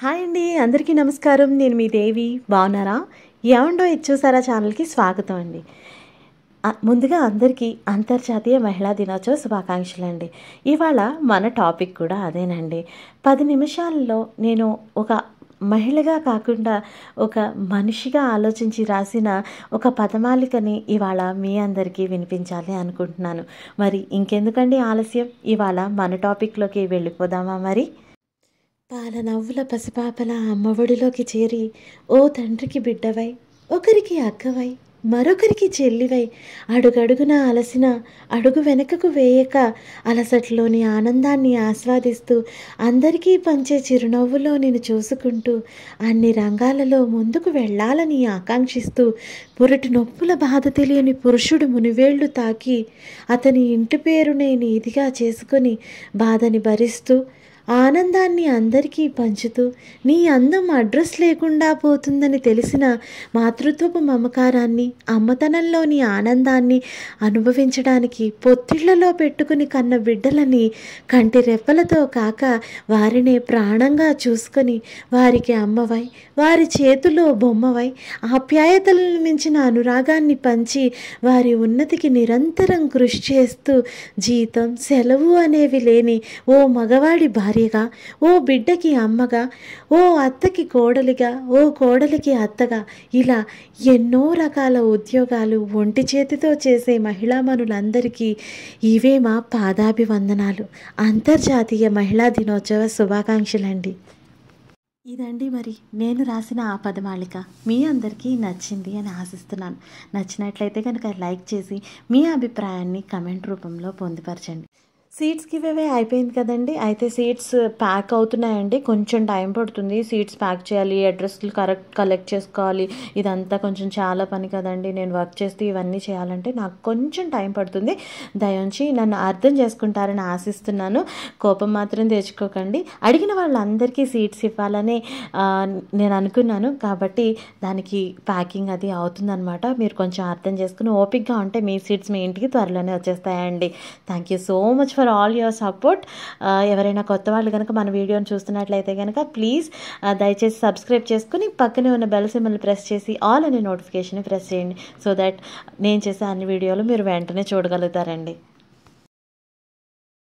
hi అండి అందరికీ నమస్కారం నేను మీ దేవి బాగున్నారా ఏమండో ఇచ్చూసారా ఛానల్కి స్వాగతం అండి ముందుగా అందరికీ అంతర్జాతీయ మహిళా దినోత్సవ శుభాకాంక్షలు అండి ఇవాళ మన టాపిక్ కూడా అదేనండి పది నిమిషాల్లో నేను ఒక మహిళగా కాకుండా ఒక మనిషిగా ఆలోచించి రాసిన ఒక పదమాలికని ఇవాళ మీ అందరికీ వినిపించాలి అనుకుంటున్నాను మరి ఇంకెందుకండి ఆలస్యం ఇవాళ మన టాపిక్లోకి వెళ్ళిపోదామా మరి పాలనవ్వుల పసిపాపల అమ్మఒడిలోకి చేరి ఓ తండ్రికి బిడ్డవై ఒకరికి అక్కవై మరొకరికి చెల్లివై అడుగడుగున అలసిన అడుగు వెనకకు వేయక అలసట్లోని ఆనందాన్ని ఆస్వాదిస్తూ అందరికీ పంచే చిరునవ్వులో నేను చూసుకుంటూ అన్ని రంగాలలో ముందుకు వెళ్ళాలని ఆకాంక్షిస్తూ పురటి నొప్పుల బాధ తెలియని పురుషుడు మునివేళ్లు తాకి అతని ఇంటి పేరునే నీదిగా చేసుకుని బాధని భరిస్తూ ఆనందాన్ని అందరికీ పంచుతూ నీ అందం అడ్రస్ లేకుండా పోతుందని తెలిసిన మాతృత్వపు మమకారాన్ని అమ్మతనంలోని ఆనందాన్ని అనుభవించడానికి పొత్తిళ్లలో పెట్టుకుని కన్న బిడ్డలని కంటి రెప్పలతో కాక వారినే ప్రాణంగా చూసుకొని వారికి అమ్మవై వారి చేతిలో బొమ్మవై ఆప్యాయతలను మించిన అనురాగాన్ని పంచి వారి ఉన్నతికి నిరంతరం కృషి చేస్తూ జీతం సెలవు అనేవి లేని ఓ మగవాడి భార్య భార్యగా ఓ బిడ్డకి అమ్మగా ఓ అత్తకి కోడలిగా ఓ కోడలికి అత్తగా ఇలా ఎన్నో రకాల ఉద్యోగాలు ఒంటి చేతితో చేసే మహిళామణులందరికీ ఇవే మా పాదాభివందనాలు అంతర్జాతీయ మహిళా దినోత్సవ శుభాకాంక్షలండి ఇదండి మరి నేను రాసిన ఆ పదమాళిక మీ అందరికీ నచ్చింది అని ఆశిస్తున్నాను నచ్చినట్లయితే కనుక లైక్ చేసి మీ అభిప్రాయాన్ని కమెంట్ రూపంలో పొందుపరచండి సీట్స్ ఇవేవే అయిపోయింది కదండి అయితే సీట్స్ ప్యాక్ అవుతున్నాయండి కొంచెం టైం పడుతుంది సీట్స్ ప్యాక్ చేయాలి అడ్రస్లు కరెక్ట్ కలెక్ట్ చేసుకోవాలి ఇదంతా కొంచెం చాలా పని కదండి నేను వర్క్ చేస్తే ఇవన్నీ చేయాలంటే నాకు కొంచెం టైం పడుతుంది దయించి నన్ను అర్థం చేసుకుంటారని ఆశిస్తున్నాను కోపం మాత్రం తెచ్చుకోకండి అడిగిన వాళ్ళందరికీ సీట్స్ ఇవ్వాలని నేను అనుకున్నాను కాబట్టి దానికి ప్యాకింగ్ అది అవుతుందనమాట మీరు కొంచెం అర్థం చేసుకుని ఓపిక్గా ఉంటే మీ సీట్స్ మీ ఇంటికి త్వరలోనే వచ్చేస్తాయండి thank you so much for for all your support ఎవరైనా కొత్త వాళ్ళు కనుక మన వీడియోని చూస్తున్నట్లయితే కనుక ప్లీజ్ uh, దయచేసి సబ్స్క్రైబ్ చేసుకుని పక్కనే ఉన్న బెల్ సిమ్మల్ని ప్రెస్ చేసి ఆల్ అనే నోటిఫికేషన్ ప్రెస్ చేయండి సో దట్ నేను చేసే అన్ని వీడియోలు మీరు వెంటనే చూడగలుగుతారండి